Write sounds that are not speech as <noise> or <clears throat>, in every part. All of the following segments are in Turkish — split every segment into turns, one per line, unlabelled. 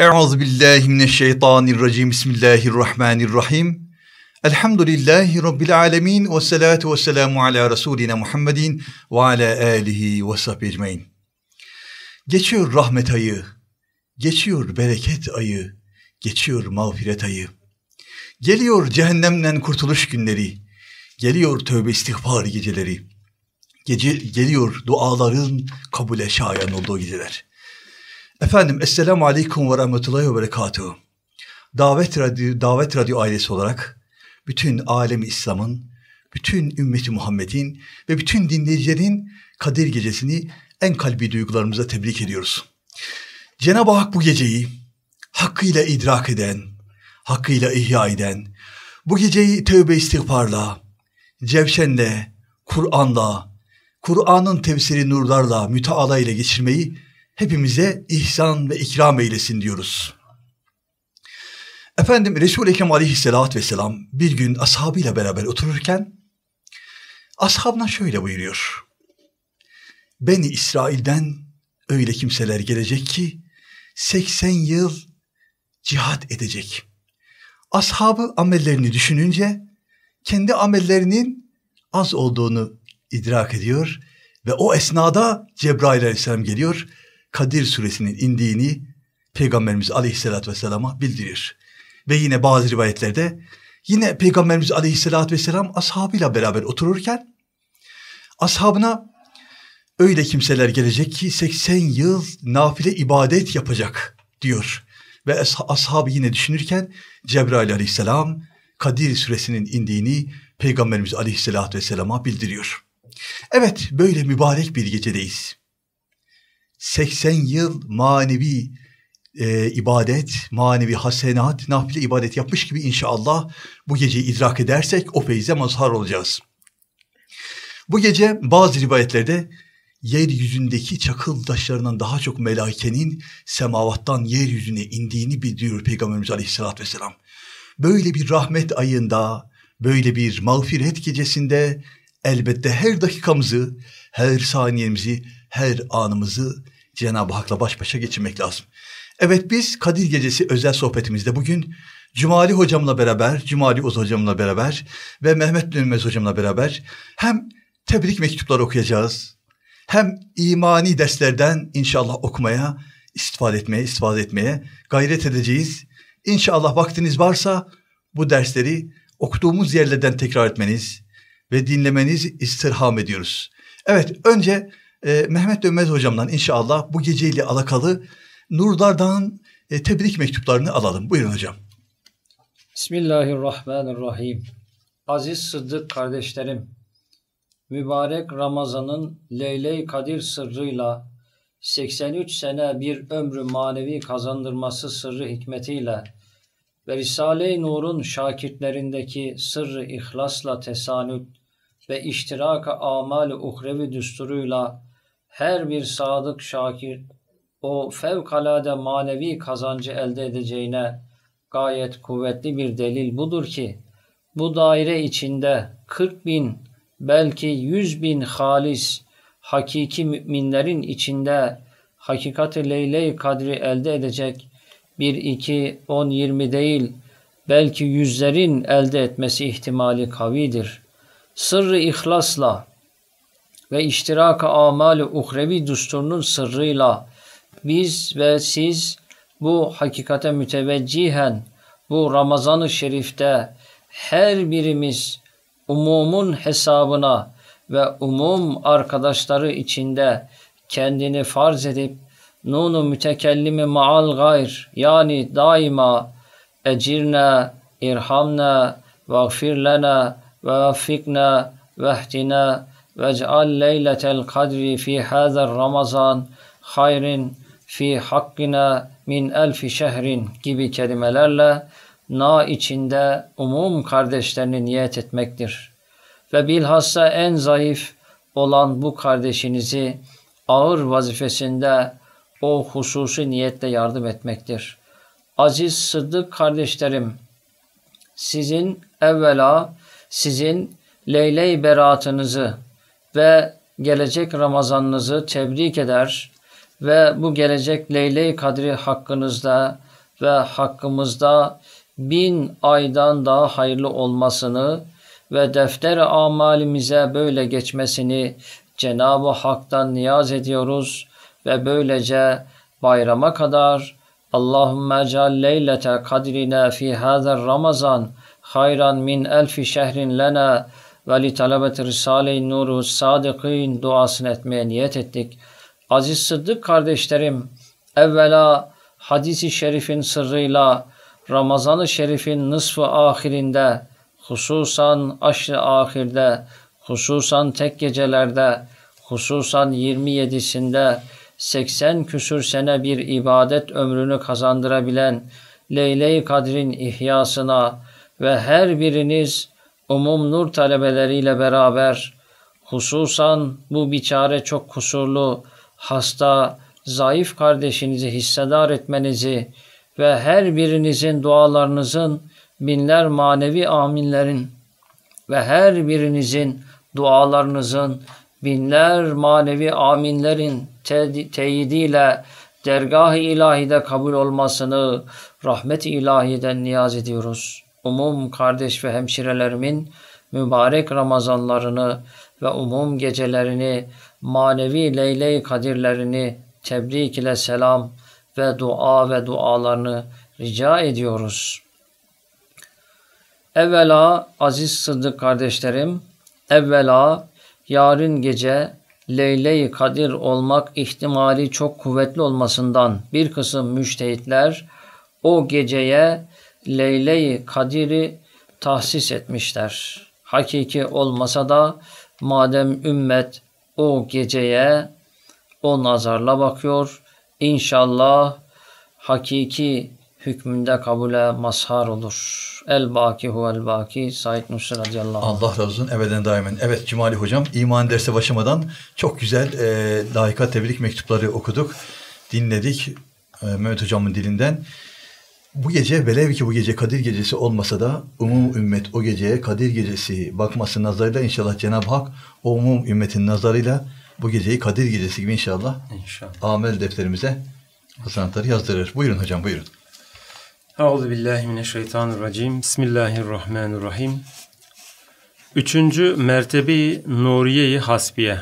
Euzu billahi mineşşeytanirracim. Bismillahirrahmanirrahim. Elhamdülillahi rabbil alamin ve salatu vesselamu ala resulina Muhammedin ve ala alihi ve sahbihi ecmaîn. Geçiyor rahmet ayı, geçiyor bereket ayı, geçiyor mağfiret ayı. Geliyor cehennemden kurtuluş günleri, geliyor tövbe istiğfar geceleri. Gece, geliyor duaların kabule şayan olduğu geceler. Efendim Esselamu Aleyküm ve Rahmetullahi ve Berekatuhu. Davet Radyo, Davet Radyo ailesi olarak bütün alemi İslam'ın, bütün ümmeti Muhammed'in ve bütün dinleyicilerin Kadir Gecesi'ni en kalbi duygularımıza tebrik ediyoruz. Cenab-ı Hak bu geceyi hakkıyla idrak eden, hakkıyla ihya eden, bu geceyi tövbe istiğfarla, cevşenle, Kur'an'la, Kur'an'ın tefsiri nurlarla, müteala ile geçirmeyi hepimize ihsan ve ikram eylesin diyoruz. Efendim Resul-i Ekrem aleyhissalatü vesselam bir gün ashabıyla beraber otururken ashabına şöyle buyuruyor. Beni İsrail'den öyle kimseler gelecek ki 80 yıl cihat edecek. Ashabı amellerini düşününce kendi amellerinin az olduğunu idrak ediyor ve o esnada Cebrail aleyhisselam geliyor Kadir suresinin indiğini Peygamberimiz aleyhissalatü vesselama bildirir. Ve yine bazı rivayetlerde yine Peygamberimiz aleyhissalatü vesselam ashabıyla beraber otururken ashabına öyle kimseler gelecek ki 80 yıl nafile ibadet yapacak diyor. Ve ashabı yine düşünürken Cebrail aleyhisselam Kadir suresinin indiğini Peygamberimiz aleyhissalatü vesselama bildiriyor. Evet böyle mübarek bir gecedeyiz. 80 yıl manevi e, ibadet, manevi hasenat, nafile ibadet yapmış gibi inşallah bu gece idrak edersek o feyze mazhar olacağız. Bu gece bazı rivayetlerde yeryüzündeki çakıl taşlarından daha çok melaikenin semavattan yeryüzüne indiğini bildiriyor Peygamberimiz Aleyhisselatü Vesselam. Böyle bir rahmet ayında, böyle bir mağfiret gecesinde elbette her dakikamızı, her saniyemizi, her anımızı Cenab-ı Hak'la baş başa geçirmek lazım. Evet biz Kadir Gecesi özel sohbetimizde bugün Cumali hocamla beraber, Cumali Uz hocamla beraber ve Mehmet Dönmez hocamla beraber hem tebrik mektupları okuyacağız, hem imani derslerden inşallah okumaya, istifade etmeye, istifade etmeye gayret edeceğiz. İnşallah vaktiniz varsa bu dersleri okuduğumuz yerlerden tekrar etmeniz ve dinlemeniz istirham ediyoruz. Evet önce ee, Mehmet Dönmez hocamdan inşallah bu geceyle alakalı Nurdar'dan e, tebrik mektuplarını alalım. Buyurun hocam.
Bismillahirrahmanirrahim. Aziz Sıddık kardeşlerim, mübarek Ramazan'ın leyle Kadir sırrıyla 83 sene bir ömrü manevi kazandırması sırrı hikmetiyle ve Risale-i Nur'un şakirtlerindeki sırrı ihlasla tesanüt ve iştiraka amal-i uhrevi düsturuyla her bir sadık şakir o fevkalade manevi kazancı elde edeceğine gayet kuvvetli bir delil budur ki bu daire içinde 40 bin belki 100 bin halis hakiki müminlerin içinde hakikati leyley kadri elde edecek bir iki on yirmi değil belki yüzlerin elde etmesi ihtimali kavidir. Sırrı ihlasla ve iştiraka amali uhrevi düsturunun sırrıyla biz ve siz bu hakikate müteveccihen bu Ramazan-ı Şerif'te her birimiz umumun hesabına ve umum arkadaşları içinde kendini farz edip nunu mütekellimi maal gayr yani daima ecirne, irhamne, vagfir lene, ve fikne, vehdine, Vec'al leyletel kadri fi hazer ramazan hayrin fi hakkina min elfi şehrin gibi kelimelerle na içinde umum kardeşlerini niyet etmektir. Ve bilhassa en zayıf olan bu kardeşinizi ağır vazifesinde o hususi niyetle yardım etmektir. Aziz Sıddık kardeşlerim, sizin evvela sizin leyley beraatınızı ve gelecek Ramazanınızı tebrik eder ve bu gelecek Leyle-i Kadri hakkınızda ve hakkımızda bin aydan daha hayırlı olmasını ve defter amalimize böyle geçmesini Cenab-ı Hak'tan niyaz ediyoruz ve böylece bayrama kadar Allahümme cal leylete kadrine fi hazer Ramazan hayran min elfi şehrin lena ve li talabet Risale-i Nuru Sadıkîn duasını etmeye niyet ettik. Aziz Sıddık kardeşlerim evvela hadisi şerifin sırrıyla Ramazan-ı Şerif'in nısfı ahirinde hususan aşrı ahirde hususan tek gecelerde hususan 27'sinde 80 küsür sene bir ibadet ömrünü kazandırabilen Leyle-i Kadir'in ihyasına ve her biriniz umum nur talebeleriyle beraber hususan bu biçare çok kusurlu, hasta, zayıf kardeşinizi hissedar etmenizi ve her birinizin dualarınızın binler manevi aminlerin ve her birinizin dualarınızın binler manevi aminlerin te teyidiyle dergah-ı ilahide kabul olmasını rahmet-i ilahiden niyaz ediyoruz.'' umum kardeş ve hemşirelerimin mübarek Ramazanlarını ve umum gecelerini, manevi leyley kadirlerini tebrik ile selam ve dua ve dualarını rica ediyoruz. Evvela aziz Sıddık kardeşlerim, evvela yarın gece leyley Kadir olmak ihtimali çok kuvvetli olmasından bir kısım müştehitler o geceye Leyle-i Kadir'i tahsis etmişler. Hakiki olmasa da madem ümmet o geceye o nazarla bakıyor, inşallah hakiki hükmünde kabule mazhar olur. El baki huvel baki Said Nursi
radıyallahu anh. Allah razı olsun ebeden daimen. Evet Cumali hocam iman dersi başlamadan çok güzel e, layıka tebrik mektupları okuduk, dinledik. E, Mehmet hocamın dilinden. Bu gece velev ki bu gece Kadir Gecesi olmasa da umum ümmet o geceye Kadir Gecesi bakması nazarıyla inşallah Cenab-ı Hak o umum ümmetin nazarıyla bu geceyi Kadir Gecesi gibi inşallah, inşallah. amel defterimize hasanatları yazdırır. Buyurun hocam buyurun.
Euzu billahi mineşşeytanirracim. Bismillahirrahmanirrahim. Üçüncü mertebi Nuriye-i Hasbiye.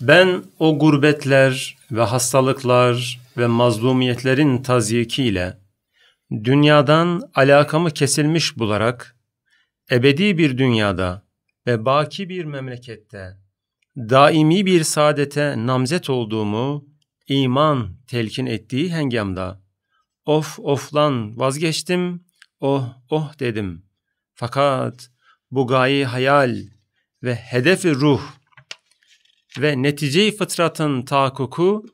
Ben o gurbetler ve hastalıklar ve mazlumiyetlerin tazyikiyle dünyadan alakamı kesilmiş bularak ebedi bir dünyada ve baki bir memlekette daimi bir saadete namzet olduğumu iman telkin ettiği hengamda of oflan vazgeçtim, oh oh dedim. Fakat bu gayi hayal ve hedefi ruh ve netice-i fıtratın tahakkuku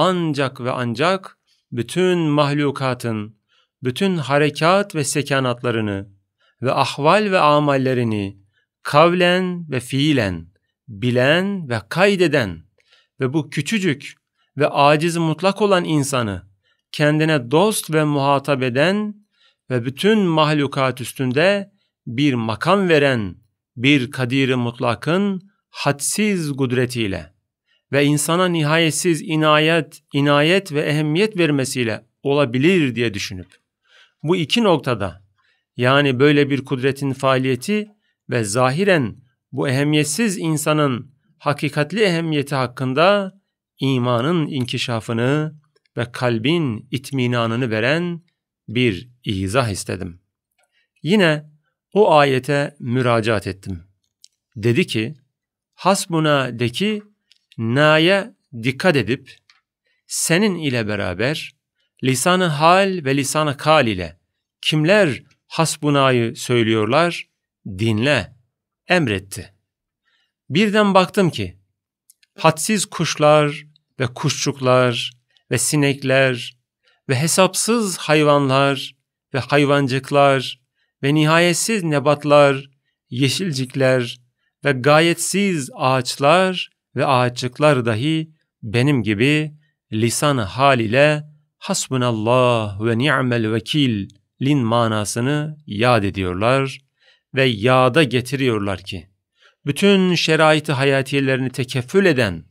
ancak ve ancak bütün mahlukatın, bütün harekat ve sekanatlarını ve ahval ve amallerini kavlen ve fiilen bilen ve kaydeden ve bu küçücük ve aciz mutlak olan insanı kendine dost ve muhatap eden ve bütün mahlukat üstünde bir makam veren bir kadiri mutlakın hadsiz kudretiyle.'' ve insana nihayetsiz inayet, inayet ve ehemmiyet vermesiyle olabilir diye düşünüp bu iki noktada yani böyle bir kudretin faaliyeti ve zahiren bu ehemmiyetsiz insanın hakikatli ehemmiyeti hakkında imanın inkişafını ve kalbin itminanını veren bir izah istedim. Yine o ayete müracaat ettim. Dedi ki, Hasbuna de ki, na'ya dikkat edip senin ile beraber lisanı hal ve lisanı kal ile kimler hasbunayı söylüyorlar dinle emretti. Birden baktım ki hadsiz kuşlar ve kuşçuklar ve sinekler ve hesapsız hayvanlar ve hayvancıklar ve nihayetsiz nebatlar, yeşilcikler ve gayetsiz ağaçlar ve ağaçlıklar dahi benim gibi lisan hal ile hasbunallah ve ni'mel vekil lin manasını yad ediyorlar ve yada getiriyorlar ki bütün şeraiti hayatiyelerini tekeffül eden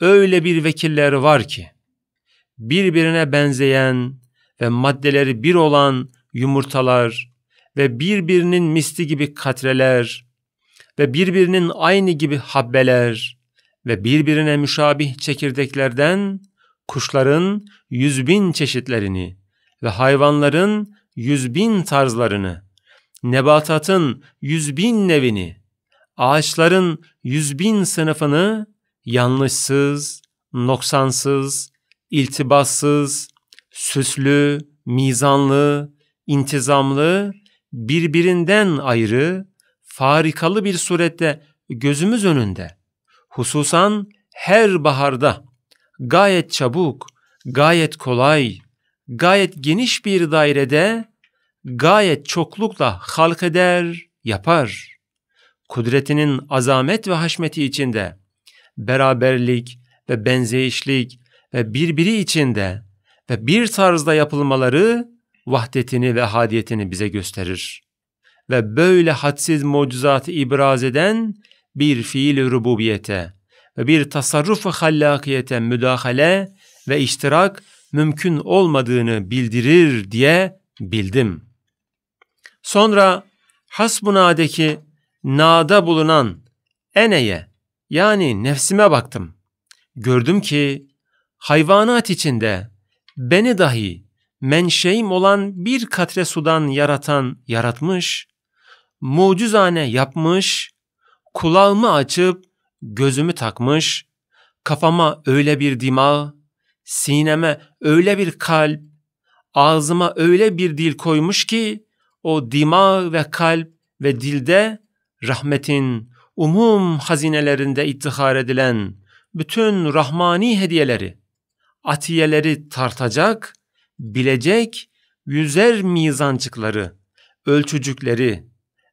öyle bir vekiller var ki birbirine benzeyen ve maddeleri bir olan yumurtalar ve birbirinin misli gibi katreler ve birbirinin aynı gibi habbeler ve birbirine müşabih çekirdeklerden kuşların yüz bin çeşitlerini ve hayvanların yüz bin tarzlarını, nebatatın yüz bin nevini, ağaçların yüz bin sınıfını yanlışsız, noksansız, iltibassız, süslü, mizanlı, intizamlı, birbirinden ayrı, farikalı bir surette gözümüz önünde hususan her baharda gayet çabuk, gayet kolay, gayet geniş bir dairede gayet çoklukla halk eder, yapar. Kudretinin azamet ve haşmeti içinde beraberlik ve benzeyişlik ve birbiri içinde ve bir tarzda yapılmaları vahdetini ve hadiyetini bize gösterir. Ve böyle hadsiz mucizatı ibraz eden bir fiil-i rububiyete ve bir tasarruf-u hallakiyete müdahale ve iştirak mümkün olmadığını bildirir diye bildim. Sonra hasbunadeki nada bulunan eneye yani nefsime baktım. Gördüm ki hayvanat içinde beni dahi menşeim olan bir katre sudan yaratan yaratmış, mucizane yapmış Kulağımı açıp gözümü takmış, kafama öyle bir dimağ, sineme öyle bir kalp, ağzıma öyle bir dil koymuş ki o dimağ ve kalp ve dilde rahmetin umum hazinelerinde ittihar edilen bütün rahmani hediyeleri, atiyeleri tartacak, bilecek yüzer mizancıkları, ölçücükleri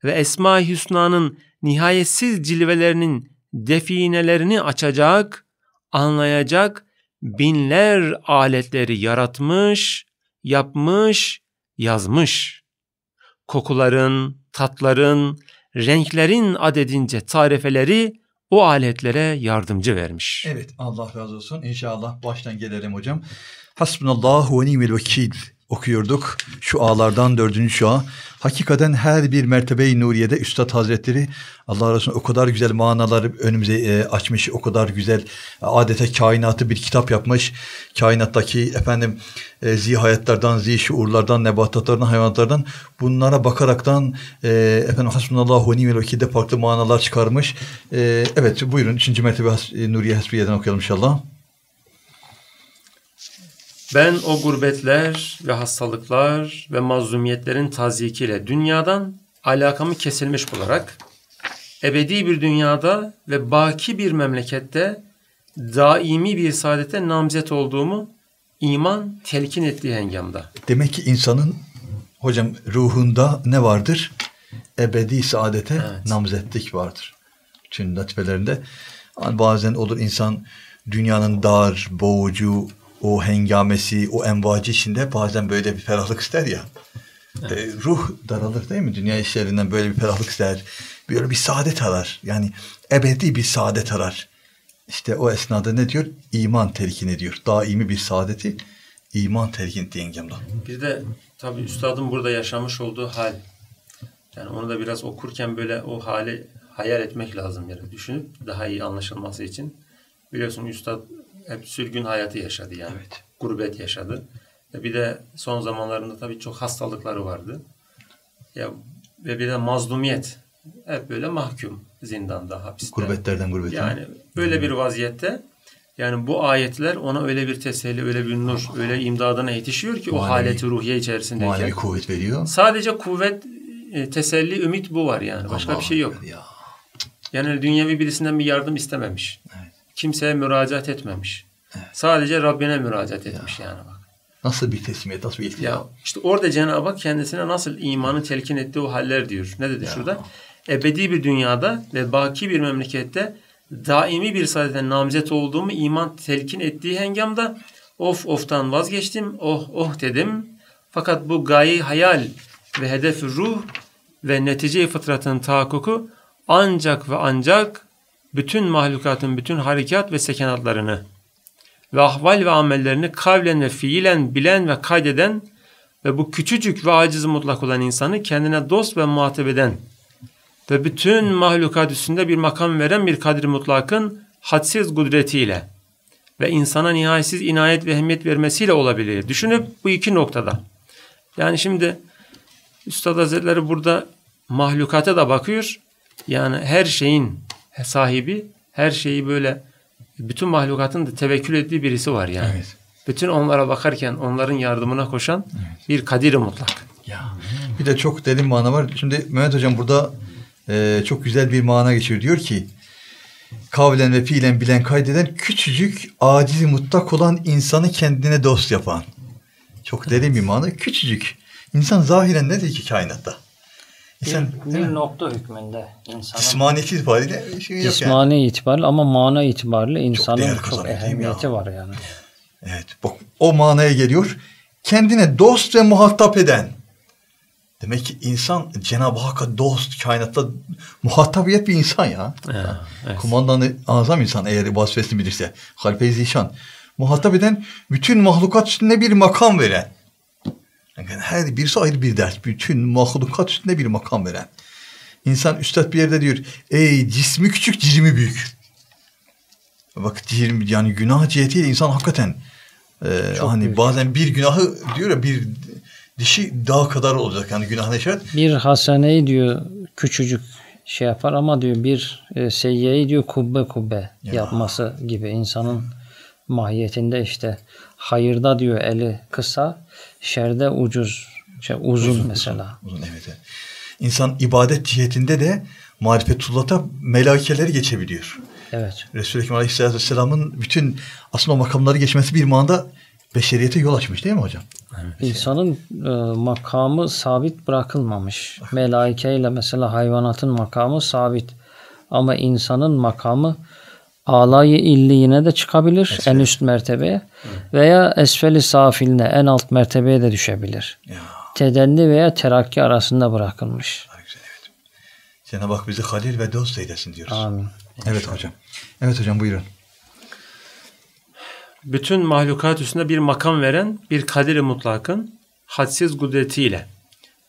ve Esma-i Hüsna'nın nihayetsiz cilvelerinin definelerini açacak, anlayacak binler aletleri yaratmış, yapmış, yazmış. Kokuların, tatların, renklerin adedince tarifeleri o aletlere yardımcı vermiş.
Evet Allah razı olsun. İnşallah baştan gelelim hocam. Hasbunallahu ve ni'mel vekil okuyorduk. Şu ağlardan dördüncü şua. Hakikaten her bir mertebe Nuriye'de Üstad Hazretleri Allah razı olsun o kadar güzel manalar önümüze e, açmış. O kadar güzel e, adete kainatı bir kitap yapmış. Kainattaki efendim e, zihayetlerden, şuurlardan nebatatlardan, hayvanatlardan bunlara bakaraktan e, efendim hasbunallahu nimel vekilde farklı manalar çıkarmış. E, evet buyurun üçüncü mertebe e, Nuriye Hasbiye'den okuyalım inşallah.
Ben o gurbetler ve hastalıklar ve mazlumiyetlerin tazikiyle dünyadan alakamı kesilmiş bularak ebedi bir dünyada ve baki bir memlekette daimi bir saadete namzet olduğumu iman telkin ettiği hengamda.
Demek ki insanın hocam ruhunda ne vardır? Ebedi saadete evet. namzetlik vardır. Çin latifelerinde bazen olur insan dünyanın dar, boğucu, o hengamesi, o envacı içinde bazen böyle bir ferahlık ister ya. Evet. E, ruh daralır değil mi? Dünya işlerinden böyle bir ferahlık ister. Böyle bir saadet arar. Yani ebedi bir saadet arar. İşte o esnada ne diyor? İman telkini diyor. Daimi bir saadeti iman telkin etti yengemden.
Bir de tabii üstadın burada yaşamış olduğu hal. Yani onu da biraz okurken böyle o hali hayal etmek lazım yani düşünüp daha iyi anlaşılması için. Biliyorsun üstad hep sürgün hayatı yaşadı yani. Evet. Gurbet yaşadı. E bir de son zamanlarında tabii çok hastalıkları vardı. Ya ve bir de mazlumiyet. Hep böyle mahkum zindanda, hapiste. Gurbetlerden gurbete. Yani böyle bir vaziyette yani bu ayetler ona öyle bir teselli, öyle bir nur, öyle imdadına yetişiyor ki manevi, o haleti ruhiye içerisinde. Manevi kuvvet veriyor. Sadece kuvvet, e, teselli, ümit bu var yani. Başka Allah bir şey yok. Ya. Yani dünyevi birisinden bir yardım istememiş. Evet kimseye müracaat etmemiş. Evet. Sadece Rabbine müracaat etmiş ya. yani bak.
Nasıl bir teslimiyet, nasıl bir etki? Ya,
işte orada Cenab-ı Hak kendisine nasıl imanı telkin ettiği o haller diyor. Ne dedi ya. şurada? Ebedi bir dünyada ve baki bir memlekette daimi bir saadete namzet olduğumu iman telkin ettiği hengamda of oftan vazgeçtim, oh oh dedim. Fakat bu gayi hayal ve hedef ruh ve netice-i fıtratın tahakkuku ancak ve ancak bütün mahlukatın bütün harekat ve sekenatlarını ve ahval ve amellerini kavlen ve fiilen bilen ve kaydeden ve bu küçücük ve aciz mutlak olan insanı kendine dost ve muhatap eden ve bütün mahlukat üstünde bir makam veren bir kadir mutlakın hadsiz kudretiyle ve insana nihayetsiz inayet ve ehemmiyet vermesiyle olabilir. Düşünüp bu iki noktada. Yani şimdi Üstad Hazretleri burada mahlukata da bakıyor. Yani her şeyin sahibi her şeyi böyle bütün mahlukatın da tevekkül ettiği birisi var yani. Evet. Bütün onlara bakarken onların yardımına koşan
evet. bir kadir mutlak. Ya. Bir de çok derin mana var. Şimdi Mehmet Hocam burada e, çok güzel bir mana geçiyor. Diyor ki kavlen ve fiilen bilen kaydeden küçücük aciz mutlak olan insanı kendine dost yapan. Çok derin bir mana. Küçücük. İnsan zahiren nedir ki kainatta?
bir, bir nokta
hükmünde insanın. İsmani itibariyle şey yok yani. itibariyle ama mana itibariyle insanın çok, çok ehemmiyeti ya. var yani. Evet bak o manaya geliyor. Kendine dost ve muhatap eden. Demek ki insan Cenab-ı Hakk'a dost, kainatta muhatapiyet bir insan ya. ya evet. Kumandanı azam insan eğer vasfesini bilirse. Halpe-i Zişan. Muhatap eden bütün mahlukat üstünde bir makam veren. Yani her birisi ayrı bir ders. Bütün mahlukat üstünde bir makam veren. İnsan üstad bir yerde diyor. Ey cismi küçük cirimi büyük. Bak cirim yani günah cihetiyle insan hakikaten e, hani büyük. bazen bir günahı diyor ya bir dişi dağ kadar olacak yani günah neşet.
Bir haseneyi diyor küçücük şey yapar ama diyor bir e, seyyeyi diyor kubbe kubbe ya. yapması gibi insanın mahiyetinde işte hayırda diyor eli kısa
şerde ucuz, şey uzun, uzun mesela. Uzun, evet, İnsan ibadet cihetinde de marifetullah'ta melaikeleri geçebiliyor. Evet. Resul-i Ekrem Aleyhisselatü Vesselam'ın bütün aslında makamları geçmesi bir manada beşeriyete yol açmış değil mi hocam? Evet.
İnsanın e, makamı sabit bırakılmamış. Ah. Melaike ile mesela hayvanatın makamı sabit. Ama insanın makamı alayı illiyine de çıkabilir Esfel. en üst mertebeye Hı. veya esfeli safiline en alt mertebeye de düşebilir. Ya. Tedenni veya terakki arasında bırakılmış. Güzel, evet.
Cenab-ı Hak bizi halil ve dost eylesin diyoruz. Amin. Evet hocam. Evet hocam buyurun.
Bütün mahlukat üstünde bir makam veren bir kadiri mutlakın hadsiz kudretiyle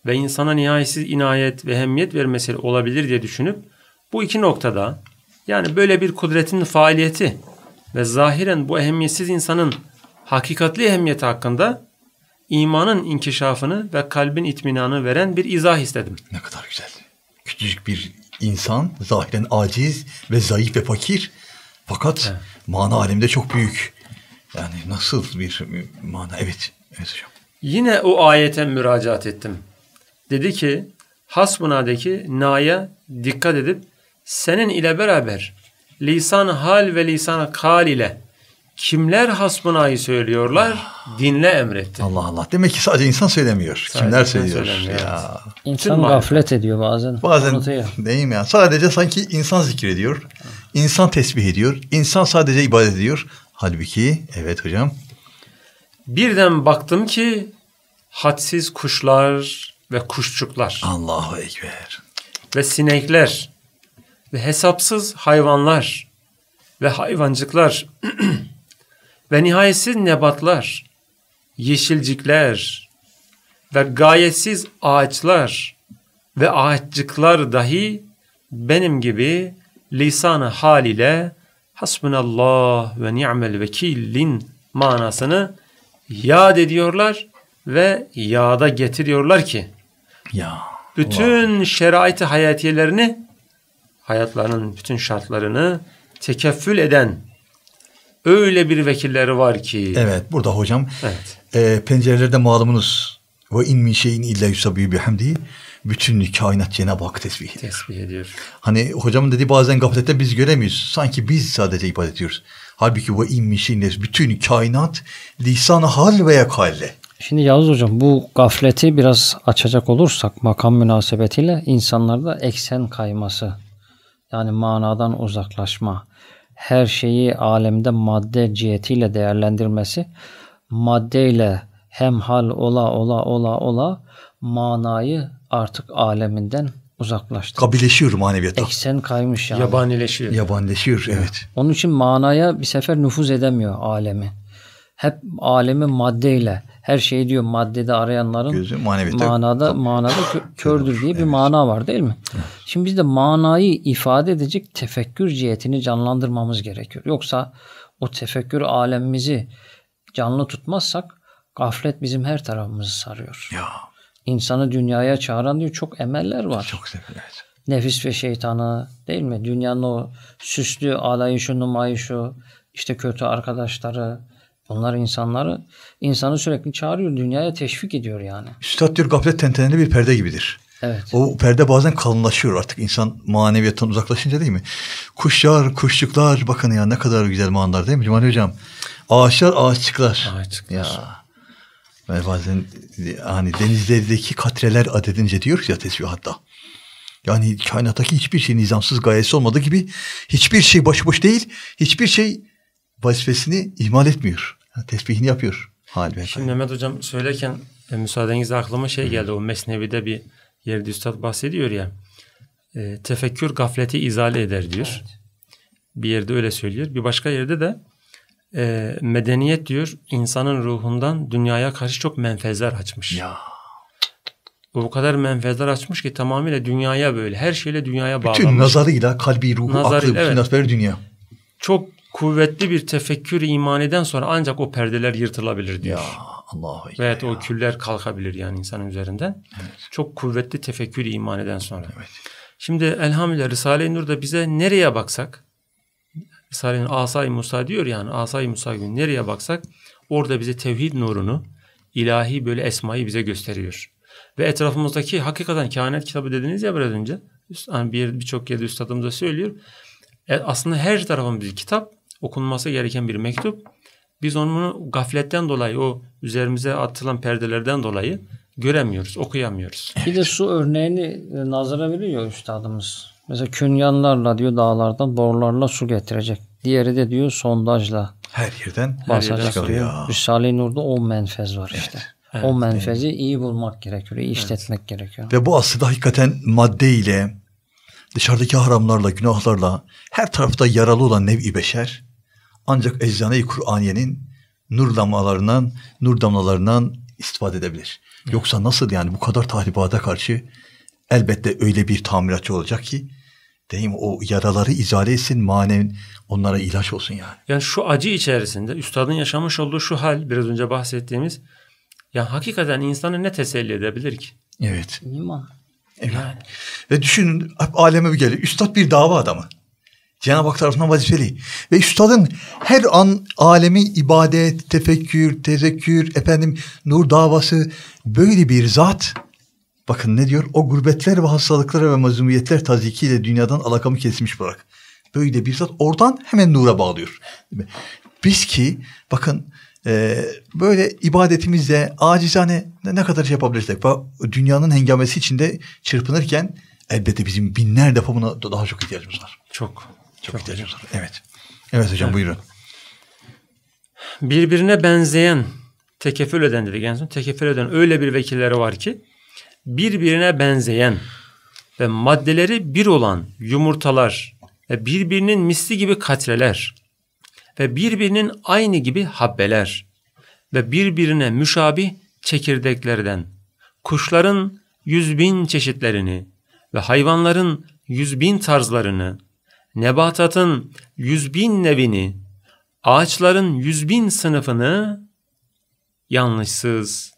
ve insana nihayetsiz inayet ve hemmiyet vermesi olabilir diye düşünüp bu iki noktada yani böyle bir kudretin faaliyeti ve zahiren bu ehemmiyetsiz insanın hakikatli ehemmiyeti hakkında imanın inkişafını ve kalbin itminanı veren bir izah istedim. Ne kadar güzel.
Küçücük bir insan zahiren aciz ve zayıf ve fakir fakat evet. mana alemde çok büyük. Yani nasıl bir mana? Evet, evet hocam.
Yine o ayete müracaat ettim. Dedi ki Hasbuna'daki naya dikkat edip senin ile beraber lisan hal ve lisan kal ile kimler hasbuna'yı söylüyorlar? Dinle emretti. Allah Allah.
Demek ki sadece insan söylemiyor. Sadece kimler söylüyor? Söylemiyor. Ya. İnsan gaflet ediyor bazen. Bazen değil mi ya? Sadece sanki insan zikrediyor. İnsan tesbih ediyor. İnsan sadece ibadet ediyor. Halbuki evet hocam. Birden baktım ki
hadsiz kuşlar ve kuşçuklar. Allahu Ekber. Ve sinekler ve hesapsız hayvanlar ve hayvancıklar <clears throat> ve nihayetsiz nebatlar, yeşilcikler ve gayetsiz ağaçlar ve ağaçcıklar dahi benim gibi lisanı hal ile hasbunallah ve ni'mel vekilin manasını yad ediyorlar ve yada getiriyorlar ki ya, bütün wow. şerait hayatiyelerini hayatlarının bütün şartlarını tekeffül eden öyle bir vekilleri var ki. Evet burada hocam evet.
E, pencerelerde malumunuz ve in min şeyin illa yusabihu bihamdi bütünlü kainat Cenab-ı Hak tesbih ediyor. Tesbih ediyor. Hani hocamın dediği bazen gaflette biz göremiyoruz. Sanki biz sadece ibadet ediyoruz. Halbuki ve in min şeyin bütün kainat lisan hal ve yakalle. Şimdi Yavuz Hocam
bu gafleti biraz açacak olursak makam münasebetiyle insanlarda eksen kayması yani manadan uzaklaşma, her şeyi alemde madde cihetiyle değerlendirmesi, maddeyle hemhal ola ola ola ola manayı artık aleminden uzaklaştı.
Kabileşiyor maneviyata. Eksen
kaymış yani. Yabanileşiyor. Yabanileşiyor evet. Onun için manaya bir sefer nüfuz edemiyor alemi hep alemi maddeyle her şeyi diyor maddede arayanların Gözü, maneviyete, manada tabii. manada kördür diye bir evet. mana var değil mi? Evet. Şimdi biz de manayı ifade edecek tefekkür cihetini canlandırmamız gerekiyor. Yoksa o tefekkür alemimizi canlı tutmazsak gaflet bizim her tarafımızı sarıyor. Ya. İnsanı dünyaya çağıran diyor çok emeller var. Çok sefer, evet. Nefis ve şeytanı değil mi? Dünyanın o süslü alayı şu numayı şu işte kötü arkadaşları onlar insanları insanı sürekli çağırıyor, dünyaya teşvik ediyor yani.
Üstad diyor gaflet tenteneli bir perde gibidir. Evet. O perde bazen kalınlaşıyor artık insan maneviyattan uzaklaşınca değil mi? Kuşlar, kuşçuklar bakın ya ne kadar güzel manlar değil mi Cumali Hocam? Ağaçlar, ağaççıklar. Ağaççıklar. Ya. Ben bazen hani denizlerdeki katreler adedince diyor ki ya hatta. Yani kainattaki hiçbir şey nizamsız gayesi olmadığı gibi hiçbir şey başıboş değil, hiçbir şey vazifesini ihmal etmiyor tesbihini yapıyor. Hal ve Şimdi
Mehmet Hocam söylerken e, müsaadenizle aklıma şey geldi. Hı. O Mesnevi'de bir yerde üstad bahsediyor ya. E, tefekkür gafleti izale eder diyor. Evet. Bir yerde öyle söylüyor. Bir başka yerde de e, medeniyet diyor insanın ruhundan dünyaya karşı çok menfezler açmış. Ya. O kadar menfezler açmış ki tamamıyla dünyaya böyle her şeyle dünyaya bağlanmış. Bütün nazarıyla kalbi, ruhu, nazarı, aklı, evet. bütün dünya. Çok kuvvetli bir tefekkür imaniden sonra ancak o perdeler yırtılabilir diyor. Ya Allahu Ekber. o küller kalkabilir yani insanın üzerinden. Evet. Çok kuvvetli tefekkür imaneden sonra. Evet. Şimdi elhamdülillah Risale-i Nur'da bize nereye baksak Risale-i asay Musa diyor yani asay Musa günü nereye baksak orada bize tevhid nurunu ilahi böyle esmayı bize gösteriyor. Ve etrafımızdaki hakikaten kehanet kitabı dediniz ya biraz önce. Hani bir birçok yerde üstadımız da söylüyor. E, aslında her tarafımız bir kitap okunması gereken bir mektup. Biz onu gafletten dolayı o üzerimize atılan perdelerden
dolayı göremiyoruz, okuyamıyoruz. Bir de su örneğini e, nazara veriyor üstadımız. Mesela künyanlarla diyor dağlardan borularla su getirecek. Diğeri de diyor sondajla. Her yerden basacak her yerden Risale-i Nur'da o menfez var evet. işte. Evet, o menfezi evet. iyi bulmak gerekiyor, iyi evet. işletmek gerekiyor. Ve
bu aslında hakikaten madde ile dışarıdaki haramlarla, günahlarla her tarafta yaralı olan nev-i beşer ancak eczane-i Kur'aniye'nin nur damlalarından, nur damlalarından istifade edebilir. Yoksa nasıl yani bu kadar tahribata karşı elbette öyle bir tamiratçı olacak ki değil mi? O yaraları izale etsin, manen onlara ilaç olsun yani.
Yani şu acı içerisinde üstadın yaşamış olduğu şu hal biraz önce bahsettiğimiz ya hakikaten insanı ne teselli edebilir ki?
Evet. İman. Evet. Yani. Ve düşünün aleme bir geliyor. Üstad bir dava adamı. Cenab-ı Hak tarafından vazifeli. Ve üstadın her an alemi ibadet, tefekkür, tezekkür, efendim nur davası böyle bir zat. Bakın ne diyor? O gurbetler ve hastalıklara ve mazumiyetler tazikiyle dünyadan alakamı kesmiş bırak. Böyle bir zat oradan hemen nura bağlıyor. Biz ki bakın e, böyle ibadetimizle acizane ne kadar şey yapabilirsek dünyanın hengamesi içinde çırpınırken elbette bizim binler defa buna daha çok ihtiyacımız var. Çok. Çok, Çok ihtiyacımız var. Evet. Evet hocam evet. buyurun.
Birbirine benzeyen tekefül eden dedik en Tekefül eden öyle bir vekilleri var ki birbirine benzeyen ve maddeleri bir olan yumurtalar ve birbirinin misli gibi katreler ve birbirinin aynı gibi habbeler ve birbirine müşabih çekirdeklerden kuşların yüz bin çeşitlerini ve hayvanların yüz bin tarzlarını nebatatın yüz bin nevini, ağaçların yüz bin sınıfını yanlışsız,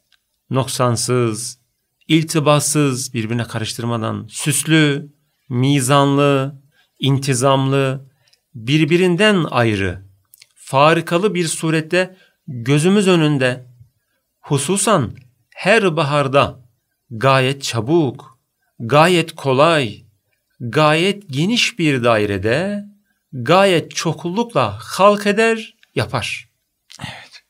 noksansız, iltibassız birbirine karıştırmadan süslü, mizanlı, intizamlı, birbirinden ayrı, farikalı bir surette gözümüz önünde hususan her baharda gayet çabuk, gayet kolay, gayet geniş bir dairede gayet çoklukla halk eder, yapar. Evet.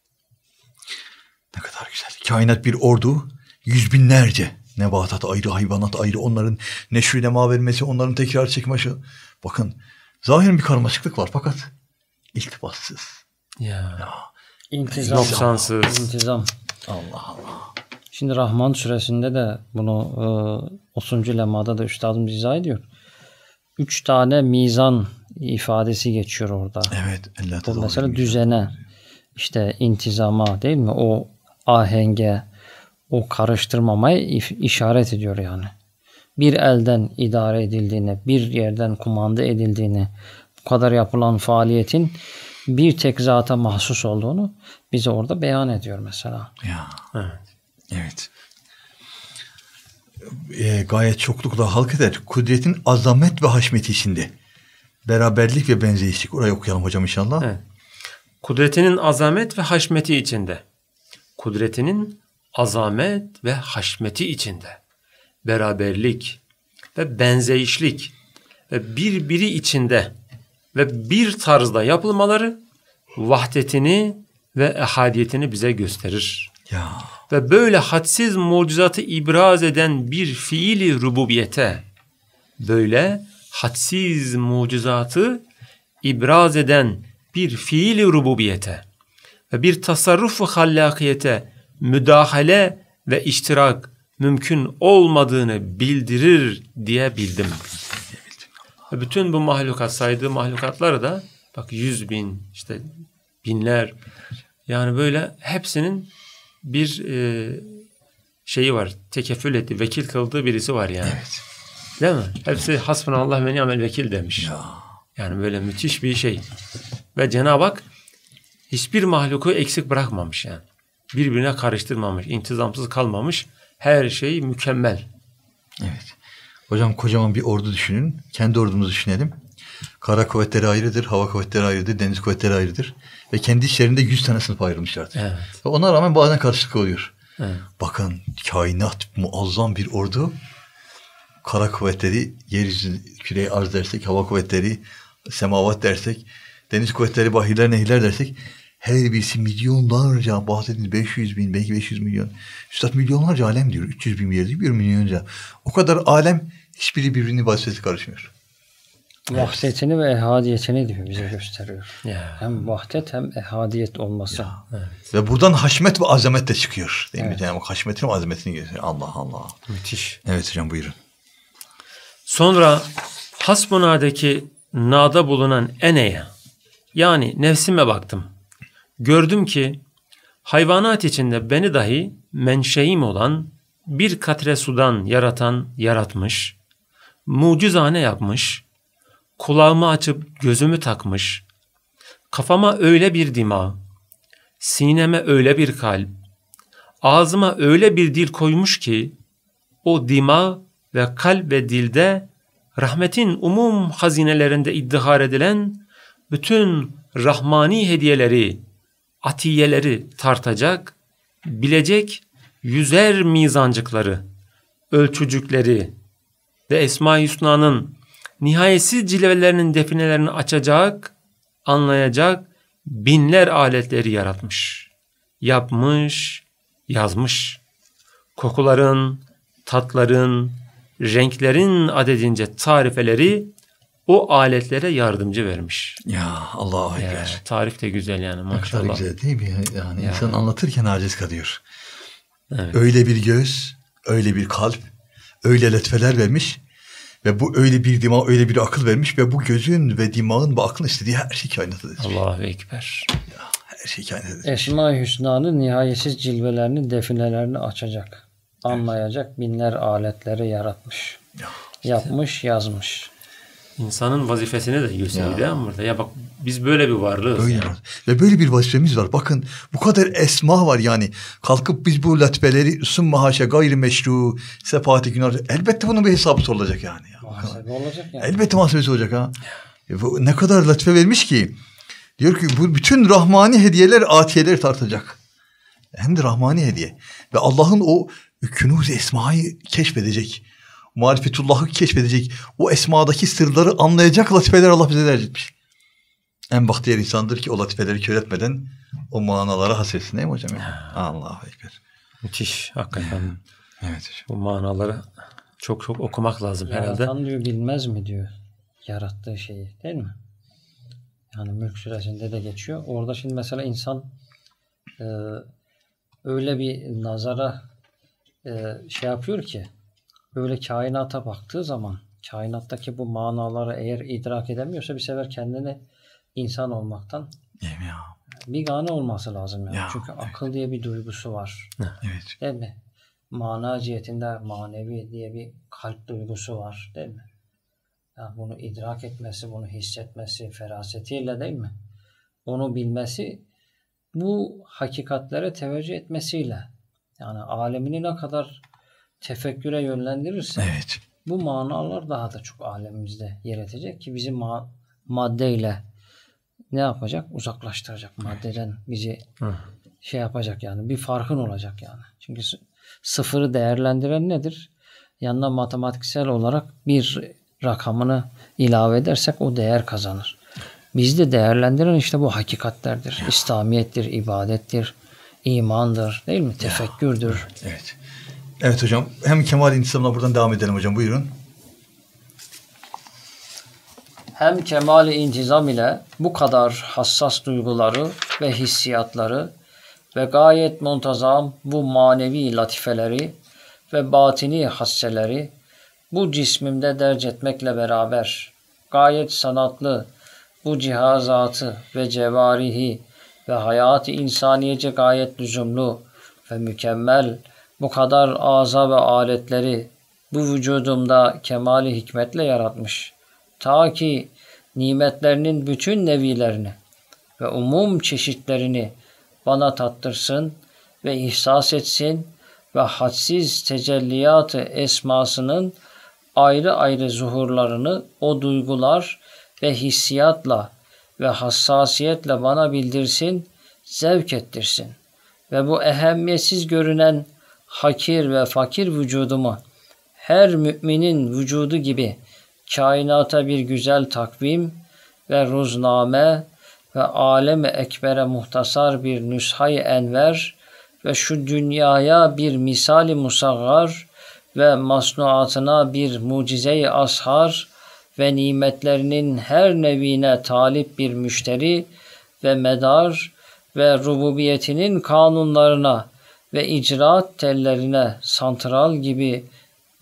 Ne kadar güzel. Kainat bir ordu, yüz binlerce nebatat ayrı, hayvanat ayrı. Onların neşri nema vermesi, onların tekrar çekmesi. Bakın zahirin bir karmaşıklık var fakat iltifatsız.
Ya. ya. İntizam. Noksansız. İntizam. Allah Allah. Şimdi Rahman suresinde de bunu e, 30. lemada da üstadım izah ediyor üç tane mizan ifadesi geçiyor orada. Evet. Bu mesela düzene, işte intizama değil mi? O ahenge, o karıştırmamayı işaret ediyor yani. Bir elden idare edildiğini, bir yerden kumanda edildiğini, bu kadar yapılan faaliyetin bir tek zata mahsus olduğunu bize orada beyan
ediyor mesela. Ya.
Evet. Evet
e, gayet çoklukla halk eder. Kudretin azamet ve haşmeti içinde. Beraberlik ve benzeyişlik. Orayı okuyalım hocam inşallah. Evet.
Kudretinin azamet ve haşmeti içinde. Kudretinin azamet ve haşmeti içinde. Beraberlik ve benzeyişlik ve birbiri içinde ve bir tarzda yapılmaları vahdetini ve ehadiyetini bize gösterir. Ya. Ve böyle hadsiz mucizatı ibraz eden bir fiili rububiyete böyle hadsiz mucizatı ibraz eden bir fiili rububiyete ve bir tasarruf ve hallakiyete müdahale ve iştirak mümkün olmadığını bildirir diye bildim. Ve bütün bu mahlukat saydığı mahlukatları da bak yüz bin işte binler yani böyle hepsinin bir e, şeyi var. Tekefül etti, vekil kıldığı birisi var yani. Evet. Değil mi? Hepsi hasbunallah ve ni'mel vekil demiş. Ya. Yani böyle müthiş bir şey. Ve Cenab-ı Hak hiçbir mahluku eksik bırakmamış yani. Birbirine karıştırmamış, intizamsız kalmamış. Her şey
mükemmel. Evet. Hocam kocaman bir ordu düşünün. Kendi ordumuzu düşünelim. Kara kuvvetleri ayrıdır, hava kuvvetleri ayrıdır, deniz kuvvetleri ayrıdır. Ve kendi içlerinde 100 tane sınıf ayrılmışlardır. Evet. ona rağmen bazen karışıklık oluyor. Evet. Bakın kainat muazzam bir ordu. Kara kuvvetleri, yeryüzü, küre arz dersek, hava kuvvetleri, semavat dersek, deniz kuvvetleri, bahirler, nehirler dersek her birisi milyonlarca bahsediniz 500 bin belki 500 milyon. Üstad milyonlarca alem diyor. 300 bin milyar diyor. 1 milyonca. O kadar alem hiçbiri birbirini bahsetti karışmıyor.
Vahdiyetini ve ehadiyetini diyor bize gösteriyor. Ya. Hem vahdet hem
ehadiyet olması. Ya, evet. Ve buradan haşmet ve azamet de çıkıyor. Değil evet. mi? Yani haşmetin ve azametini gösteriyor. Allah Allah. Müthiş. Evet hocam buyurun. Sonra
Hasbuna'daki nada bulunan Ene'ye yani nefsime baktım. Gördüm ki hayvanat içinde beni dahi menşeim olan bir katre sudan yaratan yaratmış, mucizane yapmış, kulağımı açıp gözümü takmış, kafama öyle bir dima, sineme öyle bir kalp, ağzıma öyle bir dil koymuş ki, o dima ve kalp ve dilde rahmetin umum hazinelerinde iddihar edilen bütün rahmani hediyeleri, atiyeleri tartacak, bilecek yüzer mizancıkları, ölçücükleri ve Esma-i Hüsna'nın nihayetsiz cilvelerinin definelerini açacak, anlayacak binler aletleri yaratmış. Yapmış, yazmış. Kokuların, tatların, renklerin adedince tarifeleri o aletlere yardımcı vermiş. Ya Allah Ekber. Ya, tarif de güzel
yani maşallah. Ne kadar güzel değil mi? Yani ya. insan anlatırken aciz kalıyor. Evet. Öyle bir göz, öyle bir kalp, öyle letfeler vermiş. Ve bu öyle bir dima öyle bir akıl vermiş ve bu gözün ve dimağın ve aklın istediği her şey kainat edilmiş. Allahu Ekber. her şey kainat
edilmiş. Esma-i Hüsna'nın nihayetsiz cilvelerini, definelerini açacak. Anlayacak evet. binler aletleri yaratmış. Ya, işte. Yapmış, yazmış. İnsanın vazifesini de gösterdi değil burada? Ya bak biz böyle bir varlığız. Böyle yani.
Ve böyle bir vazifemiz var. Bakın bu kadar esma var yani. Kalkıp biz bu latbeleri summa haşa gayri meşru sefahati günah. Elbette bunun bir hesabı sorulacak yani olacak yani. Elbette masumiyet olacak ha. bu ne kadar latife vermiş ki. Diyor ki bu bütün rahmani hediyeler atiyeler tartacak. Hem de rahmani hediye. Ve Allah'ın o künuz esmayı keşfedecek. Marifetullah'ı keşfedecek. O esmadaki sırları anlayacak latifeler Allah bize derc etmiş. En bahtiyar insandır ki o latifeleri kör etmeden o manalara hasretsin değil mi hocam? Yani? Ekber. Müthiş hakikaten. Evet hocam. Bu manaları çok çok okumak lazım Yaratan herhalde. Yaratan
diyor bilmez mi diyor yarattığı şeyi değil mi? Yani mülk süresinde de geçiyor. Orada şimdi mesela insan e, öyle bir nazara e, şey yapıyor ki böyle kainata baktığı zaman kainattaki bu manaları eğer idrak edemiyorsa bir sefer kendini insan olmaktan ya. bir gane olması lazım yani. Ya, Çünkü evet. akıl diye bir duygusu var. Evet. Değil mi? mana cihetinde manevi diye bir kalp duygusu var değil mi? Yani bunu idrak etmesi, bunu hissetmesi, ferasetiyle değil mi? Onu bilmesi, bu hakikatlere teveccüh etmesiyle yani alemini ne kadar tefekküre yönlendirirse evet. bu manalar daha da çok alemimizde yer edecek ki bizi ma- maddeyle ne yapacak? Uzaklaştıracak maddeden bizi evet. şey yapacak yani bir farkın olacak yani. Çünkü sıfırı değerlendiren nedir? Yanına matematiksel olarak bir rakamını ilave edersek o değer kazanır. Bizde değerlendiren işte bu hakikatlerdir. Ya. İslamiyettir, ibadettir, imandır değil mi? Tefekkürdür. Evet,
evet. hocam. Hem kemal intisamla buradan devam edelim hocam. Buyurun.
Hem Kemal intizam ile bu kadar hassas duyguları ve hissiyatları ve gayet muntazam bu manevi latifeleri ve batini hasseleri bu cismimde derc etmekle beraber gayet sanatlı bu cihazatı ve cevarihi ve hayatı insaniyece gayet lüzumlu ve mükemmel bu kadar aza ve aletleri bu vücudumda kemali hikmetle yaratmış. Ta ki nimetlerinin bütün nevilerini ve umum çeşitlerini bana tattırsın ve ihsas etsin ve hadsiz tecelliyatı esmasının ayrı ayrı zuhurlarını o duygular ve hissiyatla ve hassasiyetle bana bildirsin, zevk ettirsin ve bu ehemmiyetsiz görünen hakir ve fakir vücudumu her müminin vücudu gibi kainata bir güzel takvim ve ruzname ve aleme ekbere muhtasar bir nüshayı enver ve şu dünyaya bir misali musaggar ve masnuatına bir mucizeyi ashar ve nimetlerinin her nevine talip bir müşteri ve medar ve rububiyetinin kanunlarına ve icraat tellerine santral gibi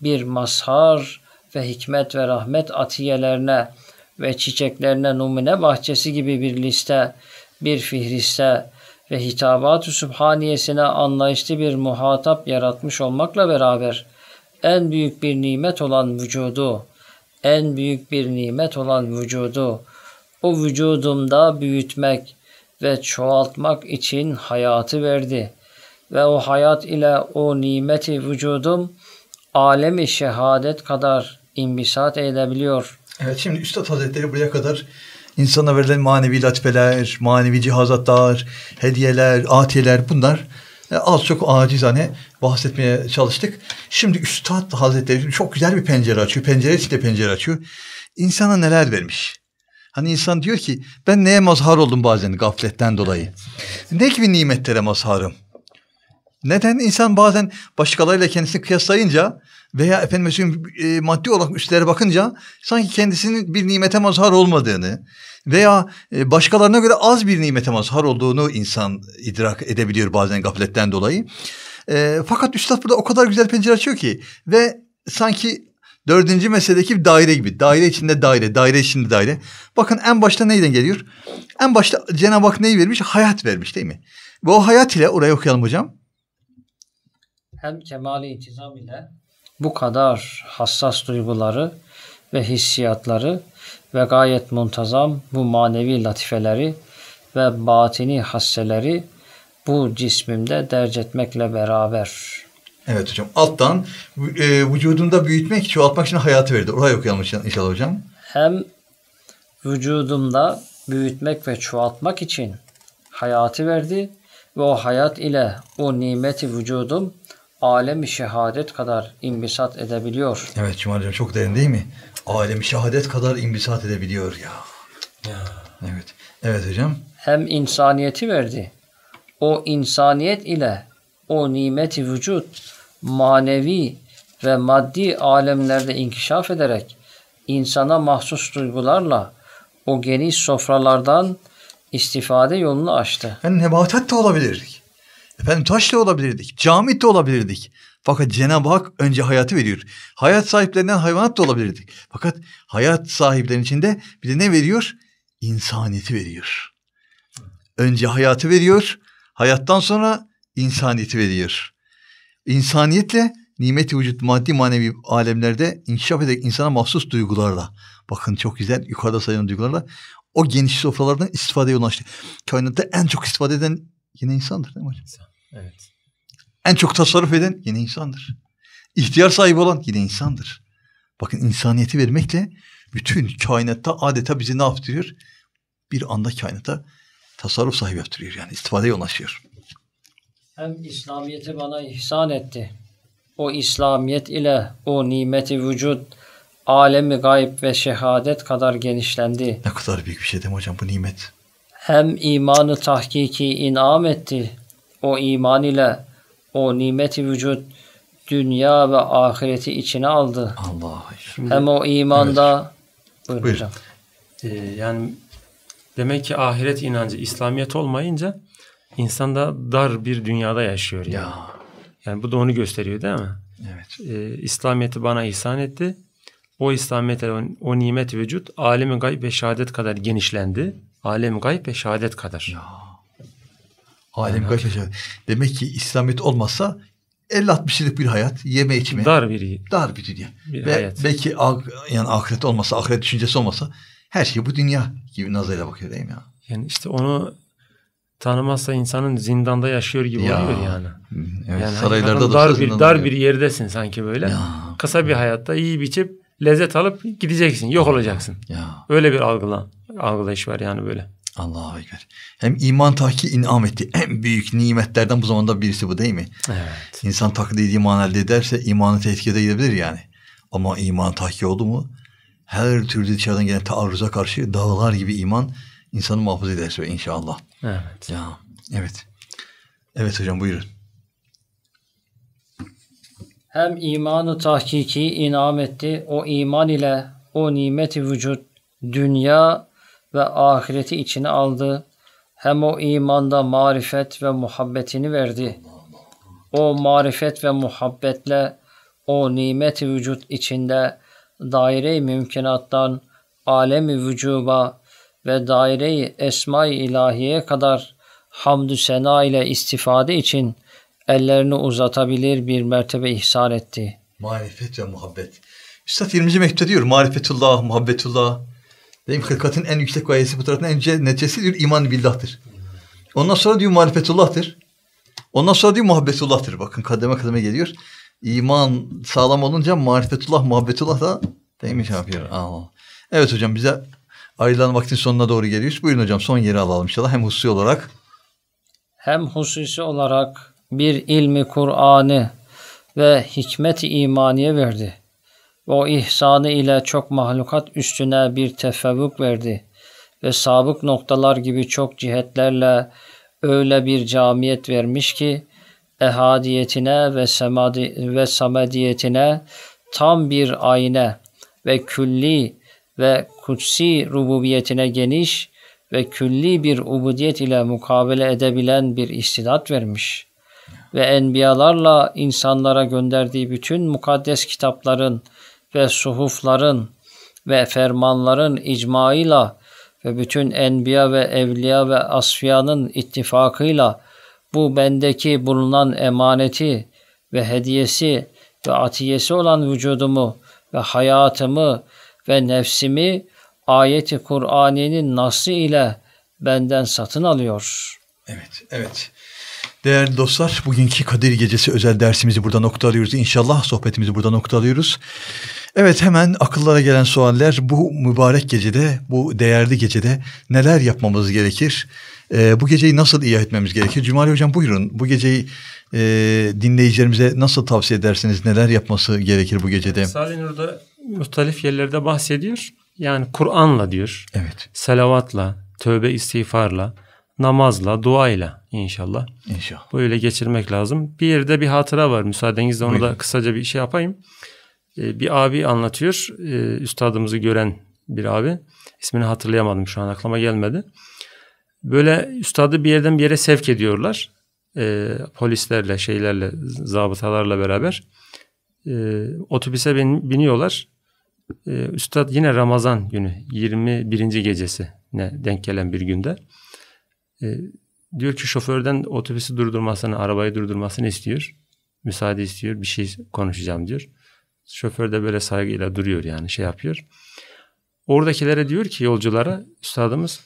bir mashar ve hikmet ve rahmet atiyelerine ve çiçeklerine numune bahçesi gibi bir liste, bir fihriste ve hitabat-ı sübhaniyesine anlayışlı bir muhatap yaratmış olmakla beraber en büyük bir nimet olan vücudu, en büyük bir nimet olan vücudu, o vücudumda büyütmek ve çoğaltmak için hayatı verdi. Ve o hayat ile o nimeti vücudum alemi şehadet kadar imbisat edebiliyor.
Evet şimdi Üstad Hazretleri buraya kadar insana verilen manevi latfeler, manevi cihazatlar, hediyeler, atiyeler bunlar e, az çok acizane bahsetmeye çalıştık. Şimdi Üstad Hazretleri çok güzel bir pencere açıyor. pencere içinde pencere açıyor. İnsana neler vermiş. Hani insan diyor ki ben neye mazhar oldum bazen gafletten dolayı. Ne gibi nimetlere mazharım? Neden insan bazen başkalarıyla kendisini kıyaslayınca veya efendim şey, e, maddi olarak üstlere bakınca sanki kendisinin bir nimete mazhar olmadığını veya e, başkalarına göre az bir nimete mazhar olduğunu insan idrak edebiliyor bazen gafletten dolayı. E, fakat Üstad burada o kadar güzel pencere açıyor ki ve sanki dördüncü meseledeki bir daire gibi. Daire içinde daire, daire içinde daire. Bakın en başta neyden geliyor? En başta Cenab-ı Hak neyi vermiş? Hayat vermiş değil mi? Ve o hayat ile oraya okuyalım hocam
hem kemali intizam ile
bu kadar hassas duyguları ve hissiyatları
ve gayet muntazam bu manevi latifeleri ve batini hasseleri bu cismimde derc etmekle beraber.
Evet hocam. Alttan e, vücudunda büyütmek, çoğaltmak için hayatı verdi. Oraya okuyalım inşallah hocam.
Hem vücudumda büyütmek ve çoğaltmak için hayatı verdi ve o hayat ile o nimeti vücudum alemi şehadet kadar imbisat edebiliyor.
Evet Cumhurcum çok derin değil mi? Alemi şehadet kadar imbisat edebiliyor ya. ya. Evet. Evet hocam.
Hem insaniyeti verdi. O insaniyet ile o nimeti vücut manevi ve maddi alemlerde inkişaf ederek insana mahsus duygularla o geniş sofralardan istifade yolunu açtı.
Yani nebatat da olabilir. Efendim taş da olabilirdik, camit de olabilirdik. Fakat Cenab-ı Hak önce hayatı veriyor. Hayat sahiplerinden hayvanat da olabilirdik. Fakat hayat sahiplerinin içinde bir de ne veriyor? İnsaniyeti veriyor. Önce hayatı veriyor, hayattan sonra insaniyeti veriyor. İnsaniyetle nimeti vücut maddi manevi alemlerde inkişaf ederek insana mahsus duygularla. Bakın çok güzel yukarıda sayılan duygularla o geniş sofralardan istifadeye ulaştı. Kainatta en çok istifade eden yine insandır değil mi hocam? İnsan. Evet. En çok tasarruf eden yine insandır. İhtiyar sahibi olan yine insandır. Bakın insaniyeti vermekle bütün kainatta adeta bizi ne yaptırıyor? Bir anda kainata tasarruf sahibi yaptırıyor yani istifadeye yolaşıyor.
Hem İslamiyet'i bana ihsan etti. O İslamiyet ile o nimeti vücut alemi gayb ve şehadet kadar genişlendi.
Ne kadar büyük bir şey değil mi hocam bu nimet?
Hem imanı tahkiki inam etti. O iman ile o nimeti vücut dünya ve ahireti içine aldı. Allah. Şimdi, Hem o imanda
evet. buyurun. buyurun. Hocam.
Ee, yani demek ki ahiret inancı İslamiyet olmayınca insan da dar bir dünyada yaşıyor. Yani. Ya. Yani bu da onu gösteriyor değil mi? Evet. Ee, İslamiyet'i bana ihsan etti. O İslamiyet'e o, o nimet vücut alemi gayb ve şehadet kadar genişlendi. Alem gayb ve şehadet kadar. Ya.
Halim kaç yaşa. Demek ki İslamiyet olmazsa 50-60 yıllık bir hayat, yeme içme. Dar bir Dar bir dünya. Bir Ve hayat. belki yani ahiret olmasa, ahiret düşüncesi olmasa her şey bu dünya gibi nazarıyla bakıyor değil mi ya? Yani işte onu
tanımazsa insanın zindanda yaşıyor gibi ya. oluyor yani. Evet, yani saraylarda da dar bir dar oluyor. bir yerdesin sanki böyle. Ya. Kısa bir hayatta iyi biçip lezzet alıp gideceksin, yok olacaksın. Ya. Öyle bir algılan, algılayış var yani böyle. Allah'a
ekber. Hem iman takki inam etti. En büyük nimetlerden bu zamanda birisi bu değil mi? Evet. İnsan taklidi iman elde ederse imanı tehdit edebilir yani. Ama iman takki oldu mu her türlü dışarıdan gelen taarruza karşı dağlar gibi iman insanı muhafaza ederse inşallah. Evet. Ya, evet. Evet hocam buyurun.
Hem imanı tahkiki inam etti. O iman ile o nimeti vücut dünya ve ahireti içine aldı. Hem o imanda marifet ve muhabbetini verdi. O marifet ve muhabbetle o nimet vücut içinde daire-i mümkinattan alemi vücuba ve daire-i esma-i ilahiye kadar hamdü sena ile istifade için ellerini uzatabilir bir mertebe
ihsan etti. Marifet ve muhabbet. Üstad 20. mektupta diyor marifetullah, muhabbetullah, Dedim hırkatın en yüksek gayesi, fıtratın en yüce neticesi diyor iman billah'tır. Ondan sonra diyor marifetullah'tır. Ondan sonra diyor muhabbetullah'tır. Bakın kademe kademe geliyor. İman sağlam olunca marifetullah, muhabbetullah da değmiş yapıyor. Allah. Evet hocam bize ayrılan vaktin sonuna doğru geliyoruz. Buyurun hocam son yeri alalım inşallah. Hem hususi olarak.
Hem hususi olarak bir ilmi Kur'an'ı ve hikmet-i imaniye verdi. O ihsanı ile çok mahlukat üstüne bir tefevvük verdi ve sabık noktalar gibi çok cihetlerle öyle bir camiyet vermiş ki ehadiyetine ve, semadi, ve samediyetine tam bir ayna ve külli ve kutsi rububiyetine geniş ve külli bir ubudiyet ile mukabele edebilen bir istidat vermiş. Ve enbiyalarla insanlara gönderdiği bütün mukaddes kitapların ve suhufların ve fermanların icmaıyla ve bütün enbiya ve evliya ve asfiyanın ittifakıyla bu bendeki bulunan emaneti ve hediyesi ve atiyesi olan vücudumu ve hayatımı ve nefsimi ayeti Kur'an'ın nası ile benden satın alıyor.
Evet, evet. Değerli dostlar, bugünkü Kadir Gecesi özel dersimizi burada noktalıyoruz. İnşallah sohbetimizi burada noktalıyoruz. Evet hemen akıllara gelen sualler bu mübarek gecede, bu değerli gecede neler yapmamız gerekir? E, bu geceyi nasıl iyi etmemiz gerekir? Cumali Hocam buyurun bu geceyi e, dinleyicilerimize nasıl tavsiye edersiniz? Neler yapması gerekir bu gecede? Evet,
Sadece orada muhtelif yerlerde bahsediyor. Yani Kur'an'la diyor. Evet. Selavatla, tövbe istiğfarla, namazla, duayla inşallah. İnşallah. Böyle geçirmek lazım. Bir yerde bir hatıra var müsaadenizle onu Buyurun. da kısaca bir şey yapayım. Ee, bir abi anlatıyor. E, üstadımızı gören bir abi. İsmini hatırlayamadım şu an aklıma gelmedi. Böyle üstadı bir yerden bir yere sevk ediyorlar. Ee, polislerle, şeylerle, zabıtalarla beraber. otobüse bin, biniyorlar. E, üstad yine Ramazan günü 21. gecesi ne denk gelen bir günde. diyor ki şoförden otobüsü durdurmasını, arabayı durdurmasını istiyor. Müsaade istiyor, bir şey konuşacağım diyor. Şoför de böyle saygıyla duruyor yani şey yapıyor. Oradakilere diyor ki yolculara üstadımız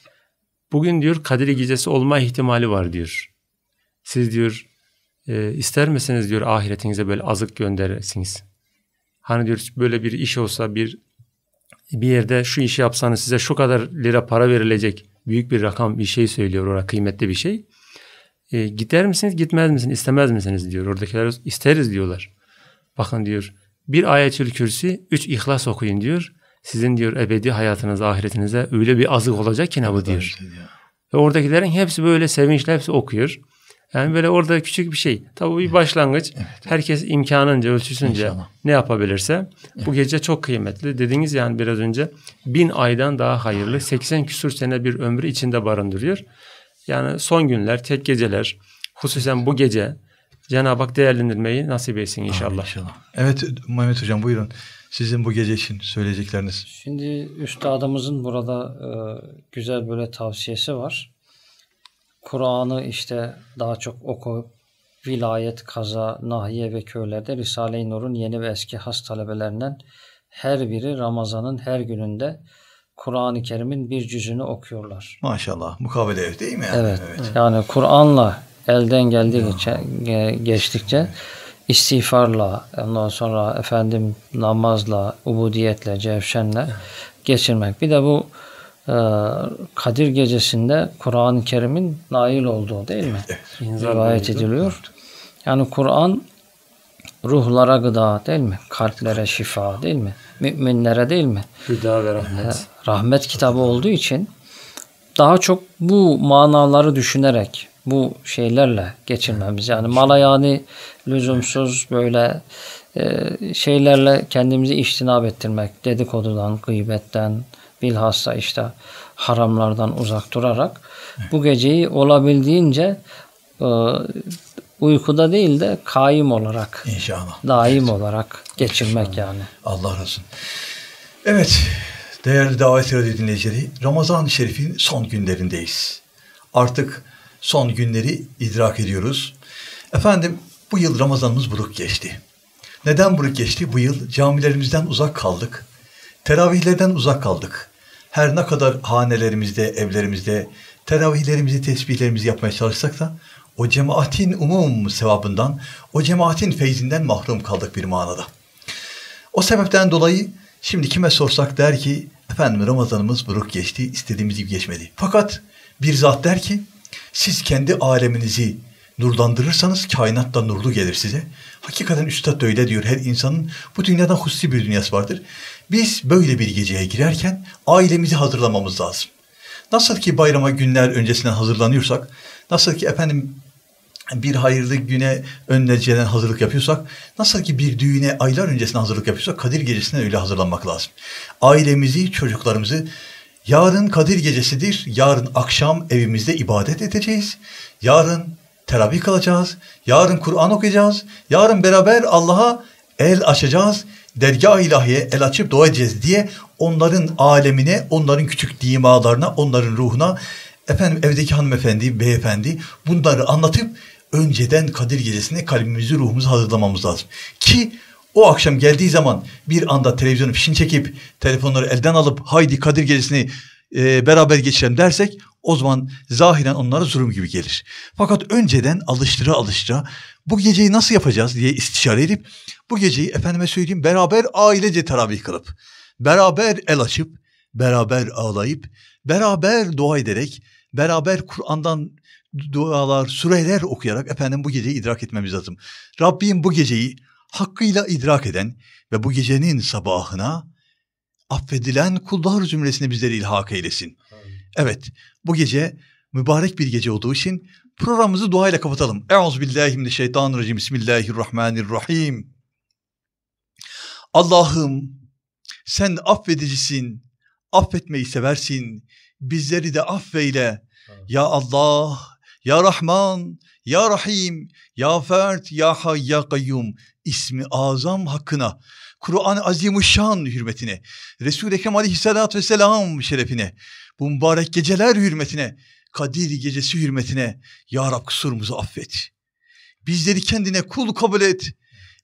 bugün diyor Kadir gecesi olma ihtimali var diyor. Siz diyor e, ister misiniz diyor ahiretinize böyle azık gönderesiniz. Hani diyor böyle bir iş olsa bir bir yerde şu işi yapsanız size şu kadar lira para verilecek büyük bir rakam bir şey söylüyor orada kıymetli bir şey. E, gider misiniz gitmez misiniz istemez misiniz diyor. Oradakiler isteriz diyorlar. Bakın diyor bir ayetül kürsi, üç ihlas okuyun diyor. Sizin diyor ebedi hayatınız ahiretinize öyle bir azık olacak ki ne bu diyor. Ve oradakilerin hepsi böyle sevinçle hepsi okuyor. Yani böyle orada küçük bir şey. Tabii bir evet. başlangıç. Evet, Herkes imkanınca, ölçüsünce İnşallah. ne yapabilirse. Evet. Bu gece çok kıymetli. Dediğiniz yani biraz önce bin aydan daha hayırlı. Hayır. 80 küsur sene bir ömrü içinde barındırıyor. Yani son günler, tek geceler, hususen bu gece Cenab-ı Hak değerlendirmeyi nasip etsin inşallah. Amin inşallah.
Evet Mehmet Hocam buyurun. Sizin bu gece için söyleyecekleriniz. Şimdi
üstadımızın burada e, güzel böyle tavsiyesi var. Kur'an'ı işte daha çok oku vilayet, kaza, nahiye ve köylerde Risale-i Nur'un yeni ve eski has talebelerinden her biri Ramazan'ın her gününde Kur'an-ı Kerim'in bir cüzünü okuyorlar. Maşallah mukabele değil mi? Yani? Evet. evet. Yani Kur'an'la elden geldiği geçtikçe istiğfarla, ondan sonra efendim namazla, ubudiyetle, cevşenle geçirmek. Bir de bu e, Kadir gecesinde Kur'an-ı Kerim'in nail olduğu değil mi? Rivayet ediliyor. Yani Kur'an ruhlara gıda değil mi? Kalplere şifa değil mi? Müminlere değil mi? Gıda ve rahmet. Rahmet kitabı olduğu için daha çok bu manaları düşünerek bu şeylerle geçirmemiz. Yani mala yani lüzumsuz böyle e, şeylerle kendimizi iştinab ettirmek, dedikodudan, gıybetten, bilhassa işte haramlardan uzak durarak bu geceyi olabildiğince e, uykuda değil de kaim olarak, İnşallah. daim evet. olarak geçirmek İnşallah. yani. Allah razı
olsun. Evet, değerli davet dinleyicileri, Ramazan-ı Şerif'in son günlerindeyiz. Artık son günleri idrak ediyoruz. Efendim bu yıl Ramazanımız buruk geçti. Neden buruk geçti? Bu yıl camilerimizden uzak kaldık. Teravihlerden uzak kaldık. Her ne kadar hanelerimizde, evlerimizde teravihlerimizi, tesbihlerimizi yapmaya çalışsak da o cemaatin umum sevabından, o cemaatin feyzinden mahrum kaldık bir manada. O sebepten dolayı şimdi kime sorsak der ki efendim Ramazanımız buruk geçti, istediğimiz gibi geçmedi. Fakat bir zat der ki siz kendi aleminizi nurlandırırsanız kainat da nurlu gelir size. Hakikaten Üstad öyle diyor. Her insanın bu dünyadan hususi bir dünyası vardır. Biz böyle bir geceye girerken ailemizi hazırlamamız lazım. Nasıl ki bayrama günler öncesinden hazırlanıyorsak, nasıl ki efendim bir hayırlı güne önleceden hazırlık yapıyorsak, nasıl ki bir düğüne aylar öncesine hazırlık yapıyorsak, Kadir Gecesi'ne öyle hazırlanmak lazım. Ailemizi, çocuklarımızı Yarın Kadir gecesidir. Yarın akşam evimizde ibadet edeceğiz. Yarın teravih kalacağız. Yarın Kur'an okuyacağız. Yarın beraber Allah'a el açacağız. Dergah ilahiye el açıp dua edeceğiz diye onların alemine, onların küçük dimalarına, onların ruhuna efendim evdeki hanımefendi, beyefendi bunları anlatıp önceden Kadir gecesine kalbimizi, ruhumuzu hazırlamamız lazım. Ki o akşam geldiği zaman bir anda televizyonu fişini çekip telefonları elden alıp haydi Kadir gecesini e, beraber geçirelim dersek o zaman zahiren onlara zulüm gibi gelir. Fakat önceden alıştıra alıştıra bu geceyi nasıl yapacağız diye istişare edip bu geceyi efendime söyleyeyim beraber ailece teravih kılıp beraber el açıp beraber ağlayıp beraber dua ederek beraber Kur'an'dan dualar, sureler okuyarak efendim bu geceyi idrak etmemiz lazım. Rabbim bu geceyi hakkıyla idrak eden ve bu gecenin sabahına affedilen kullar cümlesini bizleri ilhak eylesin. Evet, bu gece mübarek bir gece olduğu için programımızı duayla kapatalım. Euzubillahimineşşeytanirracim. Bismillahirrahmanirrahim. Allah'ım sen affedicisin, affetmeyi seversin, bizleri de affeyle. Ya Allah ya Rahman, Ya Rahim, Ya Fert, Ya Hay, Ya Kayyum ismi azam hakkına, Kur'an-ı Azimuşşan hürmetine, Resul-i Ekrem Aleyhisselatü Vesselam şerefine, bu mübarek geceler hürmetine, Kadir gecesi hürmetine Ya Rab kusurumuzu affet. Bizleri kendine kul kabul et.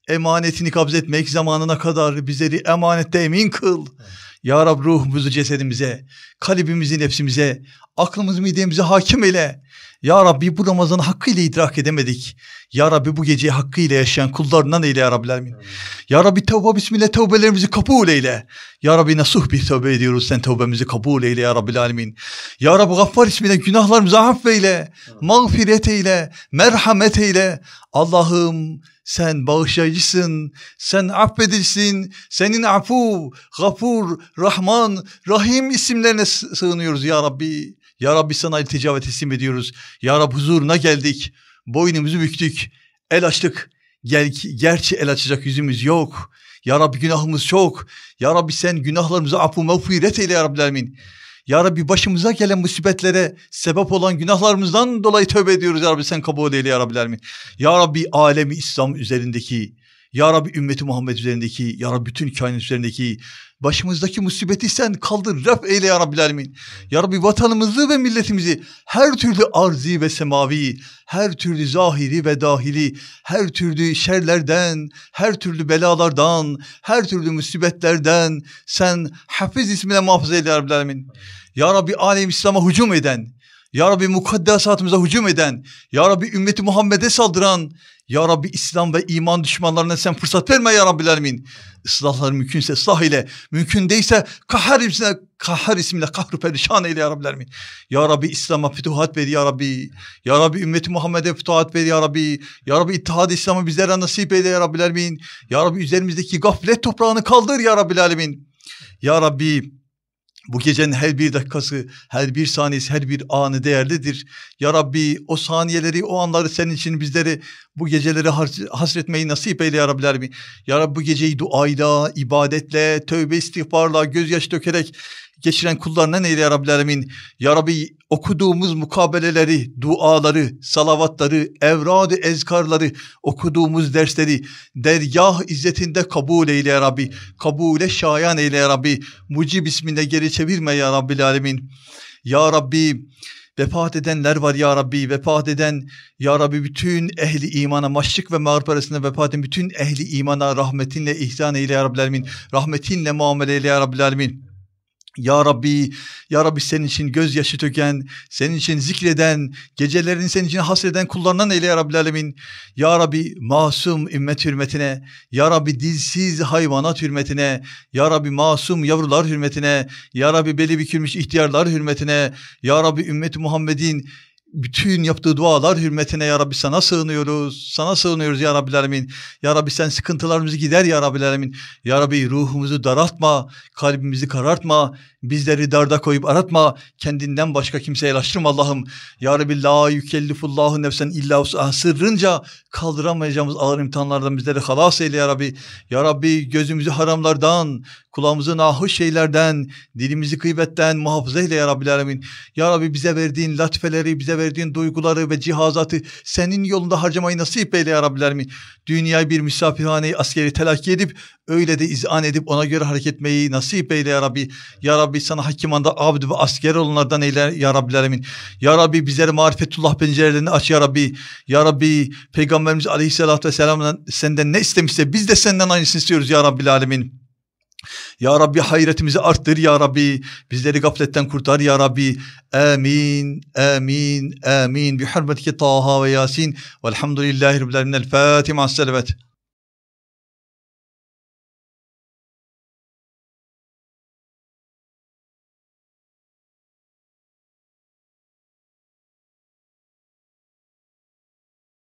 Emanetini kabzetmek zamanına kadar bizleri emanette emin kıl. Evet. Ya Rab ruhumuzu cesedimize, kalbimizi nefsimize, aklımızı midemize hakim eyle. Ya Rabbi bu Ramazan'ı hakkıyla idrak edemedik. Ya Rabbi bu geceyi hakkıyla yaşayan kullarından eyle ya Rabbi. Amin. Ya Rabbi tevbe bismillah tevbelerimizi kabul eyle. Ya Rabbi nasuh bir tevbe ediyoruz sen tevbemizi kabul eyle ya Rabbi alemin. Ya Rabbi gaffar ismiyle günahlarımızı affeyle. Mağfiret eyle, merhamet eyle. Allah'ım sen bağışlayıcısın, sen affedicisin, senin afu, gafur, rahman, rahim isimlerine sığınıyoruz ya Rabbi. Ya Rabbi sana iltica ve teslim ediyoruz. Ya Rabbi huzuruna geldik, boynumuzu büktük, el açtık. Gel, gerçi el açacak yüzümüz yok. Ya Rabbi günahımız çok. Ya Rabbi sen günahlarımızı afu mağfiret eyle ya Rabbi ya Rabbi başımıza gelen musibetlere sebep olan günahlarımızdan dolayı tövbe ediyoruz Ya Rabbi sen kabul eyle Ya mi? Ya Rabbi alemi İslam üzerindeki ya Rabbi ümmeti Muhammed üzerindeki, Ya Rabbi bütün kainat üzerindeki Başımızdaki musibeti sen kaldır. Rab eyle ya Rabbil Alemin. Ya Rabbi vatanımızı ve milletimizi her türlü arzi ve semavi, her türlü zahiri ve dahili, her türlü şerlerden, her türlü belalardan, her türlü musibetlerden sen hafiz ismine muhafaza eyle ya Rabbil Alemin. Ya Rabbi alem İslam'a hücum eden, ya Rabbi mukaddesatımıza hücum eden, Ya Rabbi ümmeti Muhammed'e saldıran, ya Rabbi İslam ve iman düşmanlarına sen fırsat verme ya Rabbil Alemin. Islahları mümkünse ıslah ile, mümkün değilse kahar ismiyle, kahar ismiyle kahru perişan eyle ya Rabbil Alemin. Ya Rabbi İslam'a fütuhat ver ya Rabbi. Ya Rabbi ümmeti Muhammed'e fütuhat ver ya Rabbi. Ya Rabbi ittihad İslam'ı bizlere nasip eyle ya Rabbil Alemin. Ya Rabbi üzerimizdeki gaflet toprağını kaldır ya Rabbil Alemin. Ya Rabbi bu gecenin her bir dakikası, her bir saniyesi, her bir anı değerlidir. Ya Rabbi o saniyeleri, o anları senin için bizleri bu geceleri hasretmeyi nasip eyle ya Rabbi. Ya Rabbi bu geceyi duayla, ibadetle, tövbe istiğfarla, gözyaş dökerek geçiren kullarına eyle ya Rabbi Alemin. Ya Rabbi okuduğumuz mukabeleleri, duaları, salavatları, evradı ezkarları, okuduğumuz dersleri dergah izzetinde kabul eyle ya Rabbi. Kabule şayan eyle ya Rabbi. Mucib isminde geri çevirme ya Rabbi Alemin. Ya Rabbi vefat edenler var ya Rabbi. Vefat eden ya Rabbi bütün ehli imana maşrık ve mağrip arasında vefat eden bütün ehli imana rahmetinle ihsan eyle ya Rabbi Alemin. Rahmetinle muamele eyle ya Rabbi Alemin. Ya Rabbi, Ya Rabbi senin için gözyaşı töken, senin için zikreden, gecelerini senin için hasreden kullarından eyle Ya Rabbi Alemin. Ya Rabbi masum ümmet hürmetine, Ya Rabbi dilsiz hayvanat hürmetine, Ya Rabbi masum yavrular hürmetine, Ya Rabbi beli bükülmüş ihtiyarlar hürmetine, Ya Rabbi ümmet Muhammed'in bütün yaptığı dualar hürmetine ya Rabbi sana sığınıyoruz. Sana sığınıyoruz ya Rabbi Ya Rabbi sen sıkıntılarımızı gider ya Rabbi Ya Rabbi ruhumuzu daraltma, kalbimizi karartma. Bizleri darda koyup aratma. Kendinden başka kimseye ulaştırma Allah'ım. Ya Rabbi la yükellifullahu nefsen illa usaha. Sırrınca kaldıramayacağımız ağır imtihanlardan bizleri halas eyle ya Rabbi. Ya Rabbi gözümüzü haramlardan, kulağımızı nahoş şeylerden, dilimizi gıybetten muhafaza eyle ya Rabbi Alemin. Ya Rabbi bize verdiğin latifeleri, bize verdiğin duyguları ve cihazatı senin yolunda harcamayı nasip eyle ya Rabbi Alemin. Dünyayı bir misafirhaneyi askeri telakki edip öyle de izan edip ona göre hareket etmeyi nasip eyle ya Rabbi. Ya Rabbi Rabbi sana hakim anda abdü ve asker olanlardan eyle ya Rabbi alemin. Ya Rabbi bizleri marifetullah pencerelerini aç ya Rabbi. Ya Rabbi peygamberimiz aleyhissalatü vesselam senden ne istemişse biz de senden aynısını istiyoruz ya Rabbi alemin. Ya Rabbi hayretimizi arttır ya Rabbi. Bizleri gafletten kurtar ya Rabbi. Amin, amin, amin. Bi hürmetike Taha ve Yasin. Velhamdülillahi Rabbil Alemin. El Fatiha. Selamet.